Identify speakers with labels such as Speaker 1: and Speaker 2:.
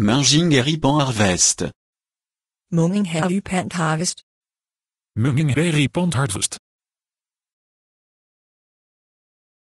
Speaker 1: Mungingeri Harvest.
Speaker 2: Mungingeri Harvest.
Speaker 1: Mungingeri Harvest.